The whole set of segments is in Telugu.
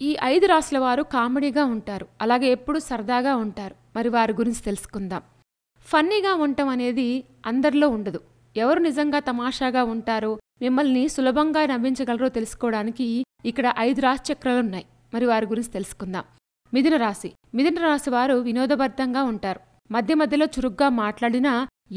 ఈ ఐదు రాసుల వారు కామెడీగా ఉంటారు అలాగే ఎప్పుడు సరదాగా ఉంటారు మరి వారి గురించి తెలుసుకుందాం ఫన్నీగా ఉండటం అనేది అందరిలో ఉండదు ఎవరు నిజంగా తమాషాగా ఉంటారో మిమ్మల్ని సులభంగా నవ్వించగలరో తెలుసుకోవడానికి ఇక్కడ ఐదు రాశిచక్రాలు ఉన్నాయి మరి వారి గురించి తెలుసుకుందాం మిథున రాశి మిథున రాశి వారు వినోదభరితంగా ఉంటారు మధ్య మధ్యలో చురుగ్గా మాట్లాడినా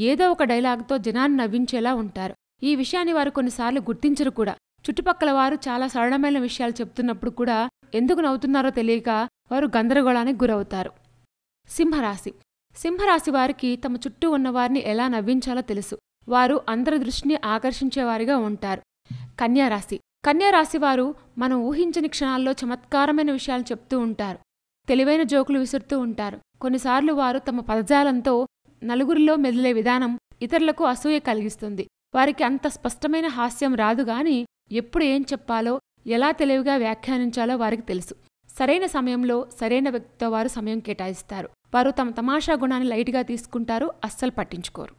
ఏదో ఒక డైలాగ్తో జనాన్ని నవ్వించేలా ఉంటారు ఈ విషయాన్ని వారు కొన్నిసార్లు గుర్తించరు కూడా చుట్టుపక్కల వారు చాలా సరళమైన విషయాలు చెప్తున్నప్పుడు కూడా ఎందుకు నవ్వుతున్నారో తెలియక వారు గందరగోళానికి గురవుతారు సింహరాశి సింహరాశి వారికి తమ చుట్టూ ఉన్నవారిని ఎలా నవ్వించాలో తెలుసు వారు అందరి దృష్టిని ఆకర్షించేవారిగా ఉంటారు కన్యారాశి కన్యారాశి వారు మనం ఊహించని క్షణాల్లో చమత్కారమైన విషయాలు చెప్తూ ఉంటారు తెలివైన జోకులు విసురుతూ ఉంటారు కొన్నిసార్లు వారు తమ పదజాలంతో నలుగురిలో మెదిలే విధానం ఇతరులకు అసూయ కలిగిస్తుంది వారికి అంత స్పష్టమైన హాస్యం రాదు గాని ఎప్పుడు ఏం చెప్పాలో ఎలా తెలివిగా వ్యాఖ్యానించాలో వారికి తెలుసు సరైన సమయంలో సరైన వ్యక్తితో వారు సమయం కేటాయిస్తారు వారు తమ తమాషా గుణాన్ని లైట్గా తీసుకుంటారు అస్సలు పట్టించుకోరు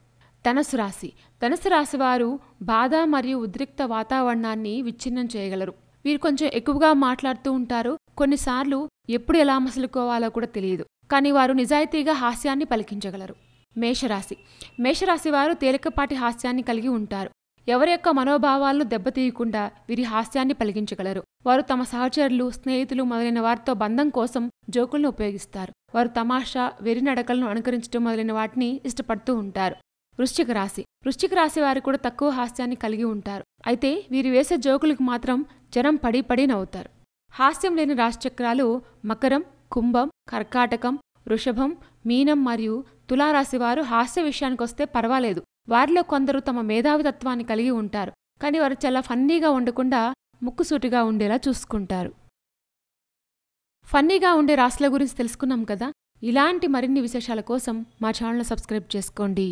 ధనసు రాశి ధనసు రాశి వారు బాధ మరియు ఉద్రిక్త వాతావరణాన్ని విచ్ఛిన్నం చేయగలరు వీరు కొంచెం ఎక్కువగా మాట్లాడుతూ ఉంటారు కొన్నిసార్లు ఎప్పుడు ఎలా మసులుకోవాలో కూడా తెలియదు కానీ వారు నిజాయితీగా హాస్యాన్ని పలికించగలరు మేషరాశి మేషరాశి వారు తేలికపాటి హాస్యాన్ని కలిగి ఉంటారు ఎవరి యొక్క మనోభావాలను దెబ్బతీయకుండా వీరి హాస్యాన్ని పలికించగలరు వారు తమ సహచరులు స్నేహితులు మొదలైన వారితో బంధం కోసం జోకులను ఉపయోగిస్తారు వారు తమాషా నడకలను అనుకరించడం మొదలైన వాటిని ఇష్టపడుతూ ఉంటారు వృశ్చిక రాశి వృశ్చిక రాశి వారు కూడా తక్కువ హాస్యాన్ని కలిగి ఉంటారు అయితే వీరు వేసే జోకులకు మాత్రం జనం పడి పడి నవ్వుతారు హాస్యం లేని రాశిచక్రాలు మకరం కుంభం కర్కాటకం వృషభం మీనం మరియు తులారాశివారు హాస్య విషయానికి వస్తే పర్వాలేదు వారిలో కొందరు తమ మేధావితత్వాన్ని కలిగి ఉంటారు కానీ వారు చాలా ఫన్నీగా ఉండకుండా ముక్కుసూటిగా ఉండేలా చూసుకుంటారు ఫన్నీగా ఉండే రాశుల గురించి తెలుసుకున్నాం కదా ఇలాంటి మరిన్ని విశేషాల కోసం మా ఛానల్ సబ్స్క్రైబ్ చేసుకోండి